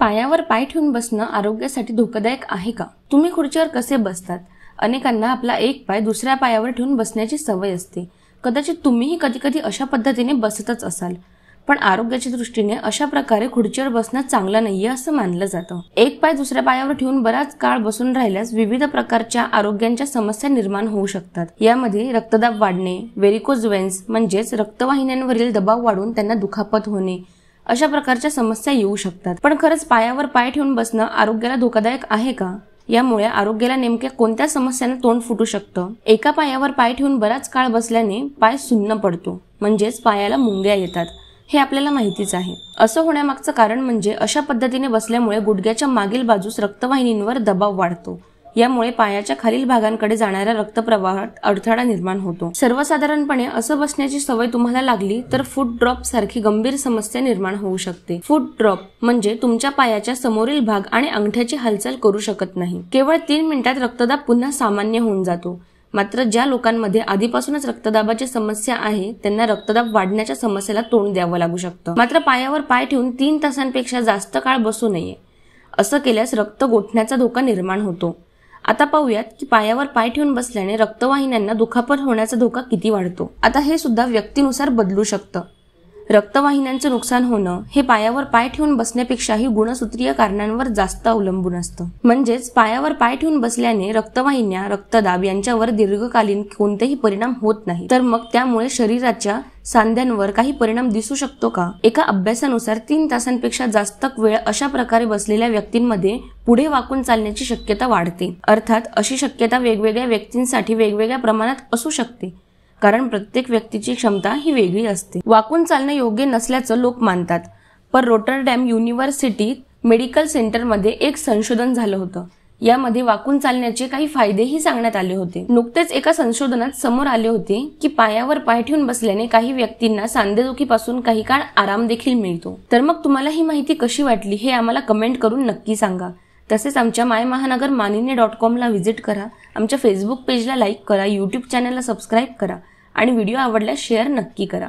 पायावर पाय ठेवून बसणं आरोग्यासाठी धोकादायक आहे का तुम्ही खुर्चीवर कसे बसतात अनेकांना आपला एक पाय दुसऱ्या पायावर ठेवून बसण्याची सवय असते कदाचित तुम्हीही कधी कधी अशा पद्धतीने बसतच असाल पण आरोग्याच्या दृष्टीने अशा प्रकारे खुर्चीवर बसणं चांगलं नाहीये असं मानलं जातं एक पाय दुसऱ्या पायावर ठेवून बराच काळ बसून राहिल्यास विविध प्रकारच्या आरोग्यांच्या समस्या निर्माण होऊ शकतात यामध्ये रक्तदाब वाढणे व्हेरिकोज वेन्स म्हणजेच रक्तवाहिन्यांवरील दबाव वाढून त्यांना दुखापत होणे अशा प्रकारच्या समस्या येऊ शकतात पण खरंच पायावर पाय ठेवून बसणं आरोग्याला धोकादायक आहे का यामुळे आरोग्याला नेमक्या कोणत्या समस्यांना तोंड फुटू शकतं एका पायावर पाय ठेवून बराच काळ बसल्याने पाय सुन्न पडतो म्हणजेच पायाला मुंग्या येतात हे आपल्याला माहितीच आहे असं होण्यामागचं कारण म्हणजे अशा पद्धतीने बसल्यामुळे गुडघ्याच्या मागील बाजूस रक्तवाहिनींवर दबाव वाढतो यामुळे पायाच्या खालील भागांकडे जाणाऱ्या रक्तप्रवाहात अडथळा निर्माण होतो सर्वसाधारणपणे असं बसण्याची सवय तुम्हाला लागली तर फूट ड्रॉप सारखी गंभीर समस्या निर्माण होऊ शकते फूट ड्रॉप म्हणजे तुमच्या पायाच्या समोरील भाग आणि अंगठ्याची हालचाल करू शकत नाही केवळ तीन मिनिटात रक्तदाब पुन्हा सामान्य होऊन जातो मात्र ज्या लोकांमध्ये आधीपासूनच रक्तदाबाची समस्या आहे त्यांना रक्तदाब वाढण्याच्या समस्येला तोंड द्यावं लागू शकतं मात्र पायावर पाय ठेवून तीन तासांपेक्षा जास्त काळ बसू नये असं केल्यास रक्त गोठण्याचा धोका निर्माण होतो आता पाहूयात की पायावर पाय ठेवून बसल्याने रक्तवाहिन्यांना दुखापत होण्याचा धोका किती वाढतो आता हे सुद्धा व्यक्तीनुसार बदलू शकतं रक्तवाहिन्यांचं नुकसान होणं हे पायावर पाय ठेवून बसण्यापेक्षाही गुणसूत्रीय कारणांवर जास्त अवलंबून असतं म्हणजेच पायावर पाय ठेवून बसल्याने रक्तवाहिन्या रक्तदाब यांच्यावर दीर्घकालीन कोणतेही परिणाम होत नाही तर मग त्यामुळे शरीराच्या सांध्यांवर काही परिणाम दिसू शकतो का एका अभ्यासानुसार तीन तासांपेक्षा जास्त वेळ अशा प्रकारे बसलेल्या व्यक्तींमध्ये पुढे वाकून चालण्याची शक्यता वाढते अर्थात अशी शक्यता वेगवेगळ्या व्यक्तींसाठी वेगवेगळ्या प्रमाणात असू शकते कारण प्रत्येक व्यक्तीची क्षमता ही वेगळी असते वाकून चालणं योग्य नसल्याचं लोक मानतात पण रोटरडॅम युनिव्हर्सिटी मेडिकल सेंटरमध्ये एक संशोधन झालं होतं यामध्ये वाकून चालण्याचे काही फायदेही सांगण्यात आले होते नुकतेच एका संशोधनात समोर आले होते की पायावर पाय ठेवून बसल्याने काही व्यक्तींना सांधेदुखीपासून काही काळ आराम देखील मिळतो तर मग तुम्हाला ही माहिती कशी वाटली हे आम्हाला कमेंट करून नक्की सांगा तसेच आमच्या माय महानगर मानिने डॉट कॉमला व्हिजिट करा आमच्या फेसबुक पेजला लाईक करा यूट्यूब चॅनलला सबस्क्राईब करा आणि व्हिडिओ आवडल्यास शेअर नक्की करा